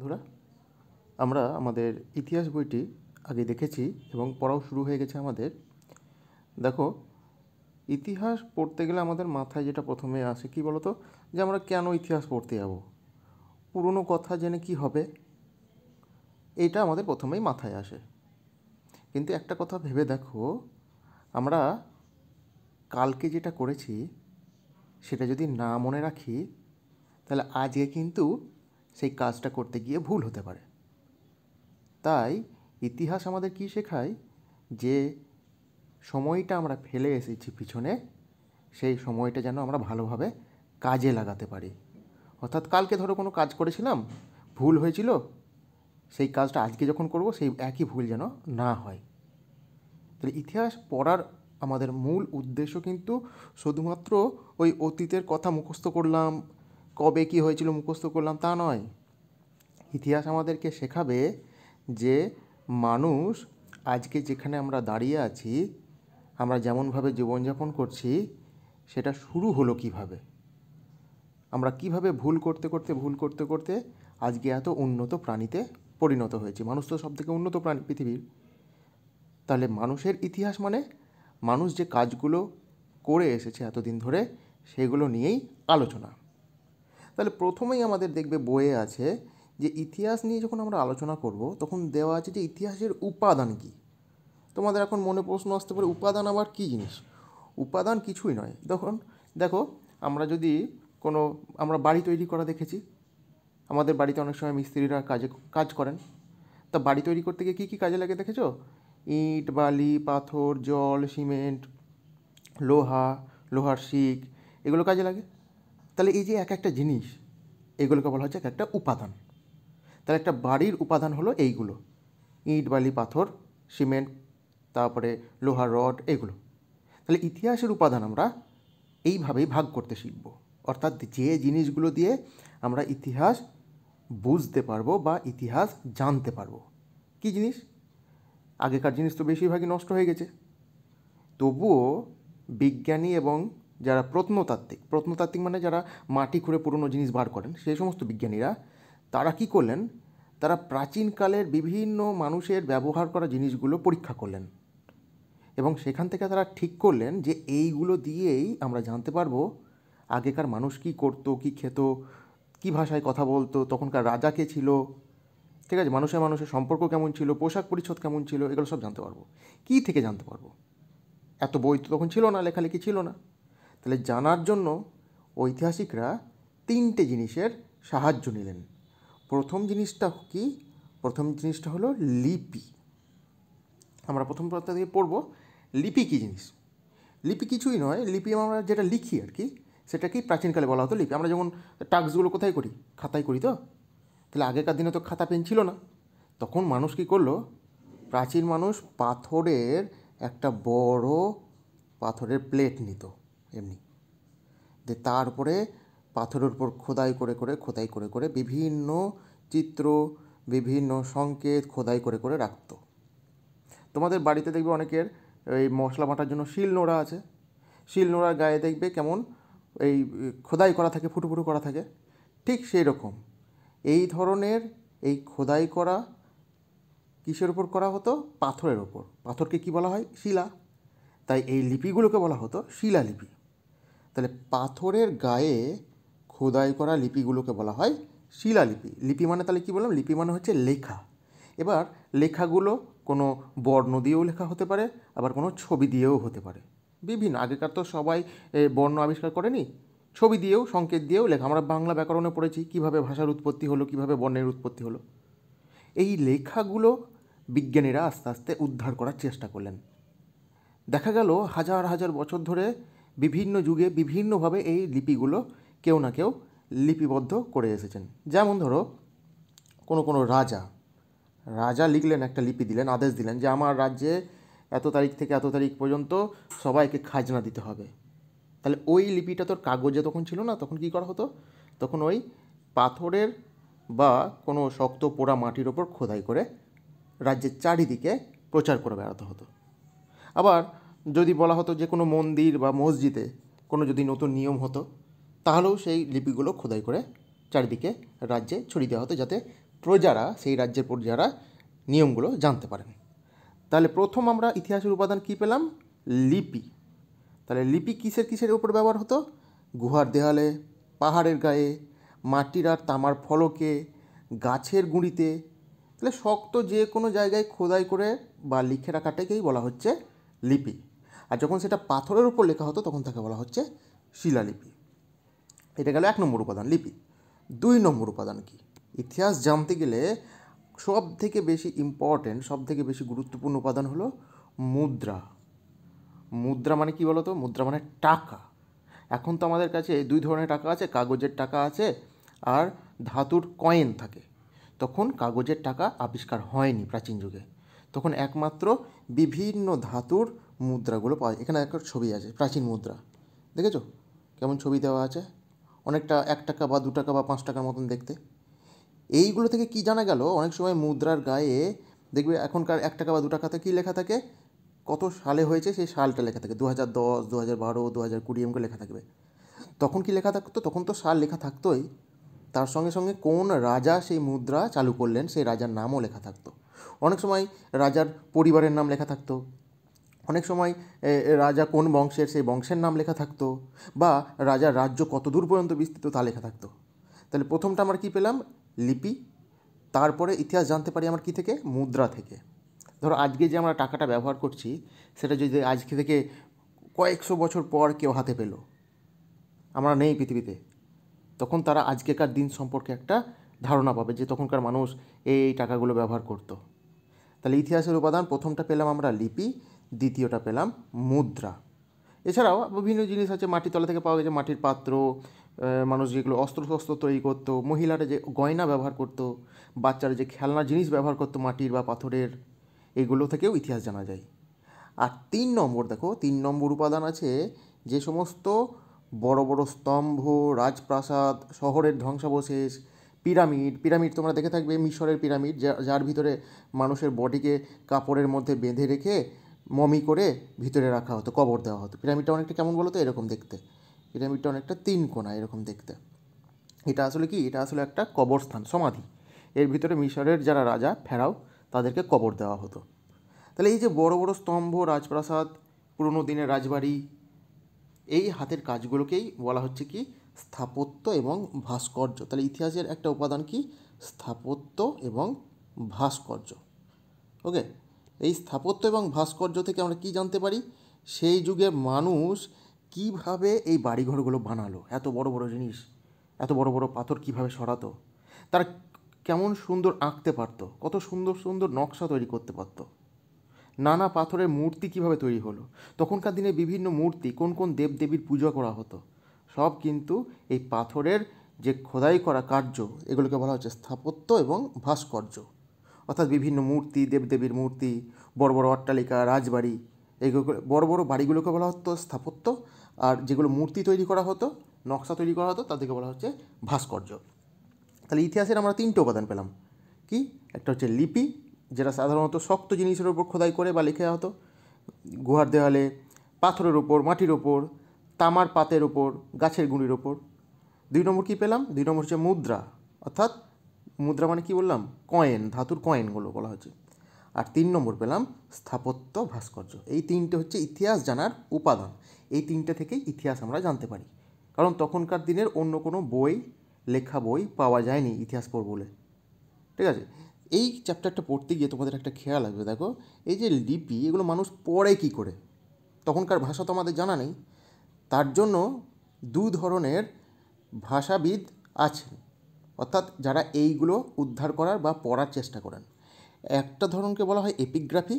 বন্ধুরা আমরা আমাদের ইতিহাস বইটি আগে দেখেছি এবং পড়াও শুরু হয়ে গেছে আমাদের দেখো ইতিহাস পড়তে গেলে আমাদের মাথায় যেটা প্রথমে আসে কি বলতো যে আমরা কেন ইতিহাস পড়তে যাব পুরনো কথা জেনে কি হবে এটা আমাদের প্রথমেই মাথায় আসে কিন্তু একটা কথা ভেবে দেখো আমরা কালকে যেটা করেছি সেটা যদি না মনে রাখি তাহলে আজকে কিন্তু সেই কাজটা করতে গিয়ে ভুল হতে পারে তাই ইতিহাস আমাদের কি শেখায় যে সময়টা আমরা ফেলে এসেছি পিছনে সেই সময়টা যেন আমরা ভালোভাবে কাজে লাগাতে পারি অর্থাৎ কালকে ধরো কোনো কাজ করেছিলাম ভুল হয়েছিল সেই কাজটা আজকে যখন করব সেই একই ভুল যেন না হয় তাহলে ইতিহাস পড়ার আমাদের মূল উদ্দেশ্য কিন্তু শুধুমাত্র ওই অতীতের কথা মুখস্থ করলাম কবে কি হয়েছিল মুখস্থ করলাম তা নয় ইতিহাস আমাদেরকে শেখাবে যে মানুষ আজকে যেখানে আমরা দাঁড়িয়ে আছি আমরা যেমনভাবে জীবনযাপন করছি সেটা শুরু হলো কিভাবে আমরা কিভাবে ভুল করতে করতে ভুল করতে করতে আজকে এত উন্নত প্রাণীতে পরিণত হয়েছে মানুষ তো সব থেকে উন্নত প্রাণী পৃথিবীর তাহলে মানুষের ইতিহাস মানে মানুষ যে কাজগুলো করে এসেছে এতদিন ধরে সেগুলো নিয়েই আলোচনা তাহলে প্রথমেই আমাদের দেখবে বইয়ে আছে যে ইতিহাস নিয়ে যখন আমরা আলোচনা করব তখন দেওয়া আছে যে ইতিহাসের উপাদান কী তোমাদের এখন মনে প্রশ্ন আসতে পারে উপাদান আবার কী জিনিস উপাদান কিছুই নয় তখন দেখো আমরা যদি কোনো আমরা বাড়ি তৈরি করা দেখেছি আমাদের বাড়িতে অনেক সময় মিস্ত্রিরা কাজে কাজ করেন তা বাড়ি তৈরি করতে গিয়ে কী কী কাজে লাগে দেখেছো ইট বালি পাথর জল সিমেন্ট লোহা লোহার শিক এগুলো কাজে লাগে তাহলে এই যে এক একটা জিনিস এগুলোকে বলা হচ্ছে এক একটা উপাদান তাহলে একটা বাড়ির উপাদান হলো এইগুলো ইট বালি পাথর সিমেন্ট তারপরে লোহা রড এগুলো তাহলে ইতিহাসের উপাদান আমরা এইভাবেই ভাগ করতে শিখব অর্থাৎ যে জিনিসগুলো দিয়ে আমরা ইতিহাস বুঝতে পারবো বা ইতিহাস জানতে পারবো কি জিনিস আগেকার জিনিস তো বেশিরভাগই নষ্ট হয়ে গেছে তবুও বিজ্ঞানী এবং যারা প্রত্নতাত্ত্বিক প্রত্নতাত্ত্বিক মানে যারা মাটি খুঁড়ে পুরনো জিনিস বার করেন সেই সমস্ত বিজ্ঞানীরা তারা কি করলেন তারা প্রাচীনকালের বিভিন্ন মানুষের ব্যবহার করা জিনিসগুলো পরীক্ষা করলেন এবং সেখান থেকে তারা ঠিক করলেন যে এইগুলো দিয়েই আমরা জানতে পারবো আগেকার মানুষ কি করত কি খেত কি ভাষায় কথা বলতো তখনকার রাজা কে ছিল ঠিক আছে মানুষের মানুষের সম্পর্ক কেমন ছিল পোশাক পরিচ্ছদ কেমন ছিল এগুলো সব জানতে পারবো কি থেকে জানতে পারবো এত বই তো তখন ছিল না লেখালেখি ছিল না তাহলে জানার জন্য ঐতিহাসিকরা তিনটে জিনিসের সাহায্য নিলেন প্রথম জিনিসটা কি প্রথম জিনিসটা হলো লিপি আমরা প্রথম প্রথম থেকে পড়ব লিপি কী জিনিস লিপি কিছুই নয় লিপি আমরা যেটা লিখি আর কি সেটা কি প্রাচীনকালে বলা হতো লিপি আমরা যেমন টাক্সগুলো কোথায় করি খাতায় করি তো তাহলে আগেকার দিনে তো খাতা পেন ছিল না তখন মানুষ কী করলো প্রাচীন মানুষ পাথরের একটা বড় পাথরের প্লেট নিত এমনি দিয়ে তারপরে পাথরের উপর খোদাই করে করে খোদাই করে করে বিভিন্ন চিত্র বিভিন্ন সংকেত খোদাই করে করে রাখতো তোমাদের বাড়িতে দেখবে অনেকের এই মশলা বাটার জন্য শিল নোড়া আছে শিল নোড়ার গায়ে দেখবে কেমন এই খোদাই করা থাকে ফুটুফুটু করা থাকে ঠিক সেই রকম এই ধরনের এই খোদাই করা কিসের উপর করা হতো পাথরের ওপর পাথরকে কি বলা হয় শিলা তাই এই লিপিগুলোকে বলা হতো শিলালিপি তাহলে পাথরের গায়ে খোদাই করা লিপিগুলোকে বলা হয় শিলালিপি লিপি মানে তাহলে কী বললাম লিপি মানে হচ্ছে লেখা এবার লেখাগুলো কোনো বর্ণ দিয়েও লেখা হতে পারে আবার কোনো ছবি দিয়েও হতে পারে বিভিন্ন আগেকার তো সবাই বর্ণ আবিষ্কার করেনি ছবি দিয়েও সংকেত দিয়েও লেখা আমরা বাংলা ব্যাকরণে পড়েছি কিভাবে ভাষার উৎপত্তি হলো কিভাবে বর্ণের উৎপত্তি হলো এই লেখাগুলো বিজ্ঞানীরা আস্তে আস্তে উদ্ধার করার চেষ্টা করলেন দেখা গেল হাজার হাজার বছর ধরে বিভিন্ন যুগে বিভিন্নভাবে এই লিপিগুলো কেউ না কেউ লিপিবদ্ধ করে এসেছেন যেমন ধরো কোনো কোনো রাজা রাজা লিখলেন একটা লিপি দিলেন আদেশ দিলেন যে আমার রাজ্যে এত তারিখ থেকে এত তারিখ পর্যন্ত সবাইকে খাজনা দিতে হবে তাহলে ওই লিপিটা তোর কাগজে তখন ছিল না তখন কি করা হতো তখন ওই পাথরের বা কোনো শক্ত পোড়া মাটির ওপর খোদাই করে রাজ্যের চারিদিকে প্রচার করে বেড়াতে হতো আবার যদি বলা হতো যে কোনো মন্দির বা মসজিদে কোনো যদি নতুন নিয়ম হতো তাহলেও সেই লিপিগুলো খোদাই করে চারিদিকে রাজ্যে ছড়িয়ে দেওয়া হতো যাতে প্রজারা সেই রাজ্যের প্রজারা নিয়মগুলো জানতে পারেন তাহলে প্রথম আমরা ইতিহাসের উপাদান কী পেলাম লিপি তাহলে লিপি কিসের কিসের উপর ব্যবহার হতো গুহার দেয়ালে পাহাড়ের গায়ে মাটির আর তামার ফলকে গাছের গুঁড়িতে তাহলে শক্ত যে কোনো জায়গায় খোদাই করে বা লিখে রাখাটাকেই বলা হচ্ছে লিপি আর যখন সেটা পাথরের উপর লেখা হতো তখন তাকে বলা হচ্ছে শিলালিপি এটা গেল এক নম্বর উপাদান লিপি দুই নম্বর উপাদান কি ইতিহাস জানতে গেলে সব থেকে বেশি ইম্পর্টেন্ট সব থেকে বেশি গুরুত্বপূর্ণ উপাদান হলো মুদ্রা মুদ্রা মানে কি বলতো মুদ্রা মানে টাকা এখন তো আমাদের কাছে দুই ধরনের টাকা আছে কাগজের টাকা আছে আর ধাতুর কয়েন থাকে তখন কাগজের টাকা আবিষ্কার হয়নি প্রাচীন যুগে তখন একমাত্র বিভিন্ন ধাতুর মুদ্রাগুলো পাওয়া যায় এখানে একটা ছবি আছে প্রাচীন মুদ্রা দেখেছো কেমন ছবি দেওয়া আছে অনেকটা এক টাকা বা দু টাকা বা পাঁচ টাকার মতন দেখতে এইগুলো থেকে কি জানা গেল অনেক সময় মুদ্রার গায়ে দেখবে এখনকার এক টাকা বা দু টাকাতে কী লেখা থাকে কত সালে হয়েছে সেই সালটা লেখা থাকে দু হাজার দশ দু হাজার বারো দু হাজার কুড়ি এমকে লেখা থাকবে তখন কি লেখা থাকতো তখন তো সাল লেখা থাকতোই তার সঙ্গে সঙ্গে কোন রাজা সেই মুদ্রা চালু করলেন সেই রাজার নামও লেখা থাকতো অনেক সময় রাজার পরিবারের নাম লেখা থাকতো অনেক সময় রাজা কোন বংশের সেই বংশের নাম লেখা থাকতো বা রাজার রাজ্য কত দূর পর্যন্ত বিস্তৃত তা লেখা থাকতো তাহলে প্রথমটা আমরা কি পেলাম লিপি তারপরে ইতিহাস জানতে পারি আমার কি থেকে মুদ্রা থেকে ধরো আজকে যে আমরা টাকাটা ব্যবহার করছি সেটা যদি আজকে থেকে কয়েকশো বছর পর কেউ হাতে পেল আমরা নেই পৃথিবীতে তখন তারা আজকেকার দিন সম্পর্কে একটা ধারণা পাবে যে তখনকার মানুষ এই টাকাগুলো ব্যবহার করতো তাহলে ইতিহাসের উপাদান প্রথমটা পেলাম আমরা লিপি দ্বিতীয়টা পেলাম মুদ্রা এছাড়াও বিভিন্ন জিনিস আছে মাটির তলা থেকে পাওয়া গেছে মাটির পাত্র মানুষ যেগুলো অস্ত্র শস্ত্র তৈরি করতো মহিলারা যে গয়না ব্যবহার করতো বাচ্চারা যে খেলনা জিনিস ব্যবহার করতো মাটির বা পাথরের এগুলো থেকেও ইতিহাস জানা যায় আর তিন নম্বর দেখো তিন নম্বর উপাদান আছে যে সমস্ত বড় বড় স্তম্ভ রাজপ্রাসাদ শহরের ধ্বংসাবশেষ পিরামিড পিরামিড তোমরা দেখে থাকবে মিশরের পিরামিড যার ভিতরে মানুষের বডিকে কাপড়ের মধ্যে বেঁধে রেখে মমি করে ভিতরে রাখা হতো কবর দেওয়া হতো পিরামিডটা অনেকটা কেমন বলো তো এরকম দেখতে পিরামিডটা অনেকটা তিন কোনা এরকম দেখতে এটা আসলে কি এটা আসলে একটা কবরস্থান সমাধি এর ভিতরে মিশরের যারা রাজা ফেরাও তাদেরকে কবর দেওয়া হতো তাহলে এই যে বড় বড় স্তম্ভ রাজপ্রাসাদ পুরনো দিনের রাজবাড়ি এই হাতের কাজগুলোকেই বলা হচ্ছে কি স্থাপত্য এবং ভাস্কর্য তাহলে ইতিহাসের একটা উপাদান কি স্থাপত্য এবং ভাস্কর্য ওকে এই স্থাপত্য এবং ভাস্কর্য থেকে আমরা কি জানতে পারি সেই যুগে মানুষ কিভাবে এই বাড়িঘরগুলো বানালো এত বড় বড় জিনিস এত বড় বড় পাথর কিভাবে সরাতো তারা কেমন সুন্দর আঁকতে পারতো কত সুন্দর সুন্দর নকশা তৈরি করতে পারতো নানা পাথরের মূর্তি কিভাবে তৈরি হলো তখনকার দিনে বিভিন্ন মূর্তি কোন কোন দেবদেবীর পূজা করা হতো সব কিন্তু এই পাথরের যে খোদাই করা কার্য এগুলোকে বলা হচ্ছে স্থাপত্য এবং ভাস্কর্য অর্থাৎ বিভিন্ন মূর্তি দেবদেবীর মূর্তি বড় বড় অট্টালিকা রাজবাড়ি এইগুলো বড় বড় বাড়িগুলোকে বলা হতো স্থাপত্য আর যেগুলো মূর্তি তৈরি করা হতো নকশা তৈরি করা হতো তাদেরকে বলা হচ্ছে ভাস্কর্য তাহলে ইতিহাসের আমরা তিনটে উপাদান পেলাম কি একটা হচ্ছে লিপি যেটা সাধারণত শক্ত জিনিসের ওপর খোদাই করে বা লেখা হতো গুহার দেওয়ালে পাথরের ওপর মাটির ওপর তামার পাতের ওপর গাছের গুঁড়ির ওপর দুই নম্বর কী পেলাম দুই নম্বর হচ্ছে মুদ্রা অর্থাৎ মুদ্রা মানে কি বললাম কয়েন ধাতুর কয়েনগুলো বলা হচ্ছে আর তিন নম্বর পেলাম স্থাপত্য ভাস্কর্য এই তিনটে হচ্ছে ইতিহাস জানার উপাদান এই তিনটে থেকেই ইতিহাস আমরা জানতে পারি কারণ তখনকার দিনের অন্য কোনো বই লেখা বই পাওয়া যায়নি ইতিহাস পড় বলে ঠিক আছে এই চ্যাপ্টারটা পড়তে গিয়ে তোমাদের একটা খেয়াল আসবে দেখো এই যে লিপি এগুলো মানুষ পড়ে কি করে তখনকার ভাষা তো আমাদের জানা নেই তার জন্য দু ধরনের ভাষাবিদ আছে অর্থাৎ যারা এইগুলো উদ্ধার করার বা পড়ার চেষ্টা করেন একটা ধরনকে বলা হয় এপিগ্রাফি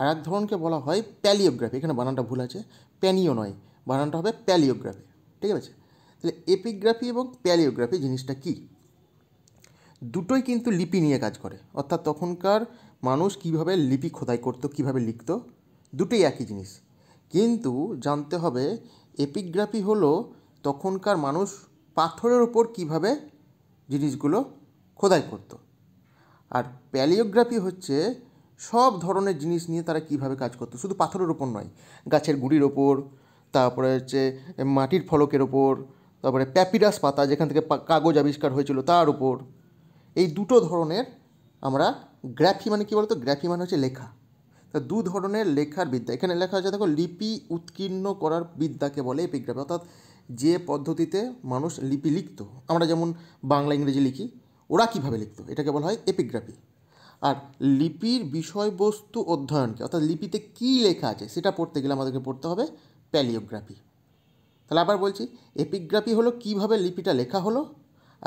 আর এক ধরনকে বলা হয় প্যালিওগ্রাফি এখানে বানানটা ভুল আছে প্যানিও নয় বানানটা হবে প্যালিওগ্রাফি ঠিক আছে তাহলে এপিগ্রাফি এবং প্যালিওগ্রাফি জিনিসটা কী দুটোই কিন্তু লিপি নিয়ে কাজ করে অর্থাৎ তখনকার মানুষ কিভাবে লিপি খোদাই করতো কিভাবে লিখত দুটোই একই জিনিস কিন্তু জানতে হবে এপিগ্রাফি হলো তখনকার মানুষ পাথরের ওপর কিভাবে জিনিসগুলো খোদাই করত আর প্যালিওগ্রাফি হচ্ছে সব ধরনের জিনিস নিয়ে তারা কিভাবে কাজ করতো শুধু পাথরের ওপর নয় গাছের গুড়ির ওপর তারপরে হচ্ছে মাটির ফলকের ওপর তারপরে প্যাপিরাস পাতা যেখান থেকে কাগজ আবিষ্কার হয়েছিল তার ওপর এই দুটো ধরনের আমরা গ্রাফি মানে কী বলতো গ্রাফি মানে হচ্ছে লেখা তা দু ধরনের লেখার বিদ্যা এখানে লেখা হচ্ছে দেখো লিপি উৎকীর্ণ করার বিদ্যাকে বলে এপিগ্রাফি অর্থাৎ যে পদ্ধতিতে মানুষ লিপি লিখত আমরা যেমন বাংলা ইংরেজি লিখি ওরা কীভাবে লিখত এটাকে বলা হয় এপিগ্রাফি আর লিপির বিষয়বস্তু অধ্যয়নকে অর্থাৎ লিপিতে কী লেখা আছে সেটা পড়তে গেলে আমাদেরকে পড়তে হবে প্যালিওগ্রাফি তাহলে আবার বলছি এপিগ্রাফি হলো কিভাবে লিপিটা লেখা হলো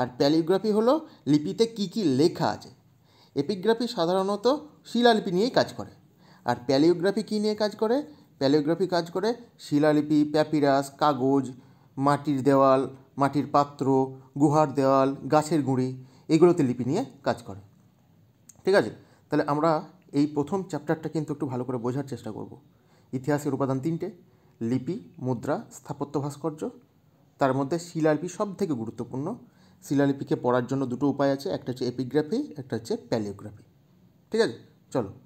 আর প্যালিওগ্রাফি হলো লিপিতে কি কি লেখা আছে এপিগ্রাফি সাধারণত শিলালিপি নিয়েই কাজ করে আর প্যালিওগ্রাফি কী নিয়ে কাজ করে প্যালিওগ্রাফি কাজ করে শিলালিপি প্যাপিরাস কাগজ মাটির দেওয়াল মাটির পাত্র গুহার দেওয়াল গাছের গুঁড়ি এগুলোতে লিপি নিয়ে কাজ করে ঠিক আছে তাহলে আমরা এই প্রথম চ্যাপ্টারটা কিন্তু একটু ভালো করে বোঝার চেষ্টা করব ইতিহাসের উপাদান তিনটে লিপি মুদ্রা স্থাপত্য ভাস্কর্য তার মধ্যে শিলালিপি সব থেকে গুরুত্বপূর্ণ শিলালিপিকে পড়ার জন্য দুটো উপায় আছে একটা হচ্ছে এপিগ্রাফি একটা হচ্ছে প্যালিওগ্রাফি ঠিক আছে চলো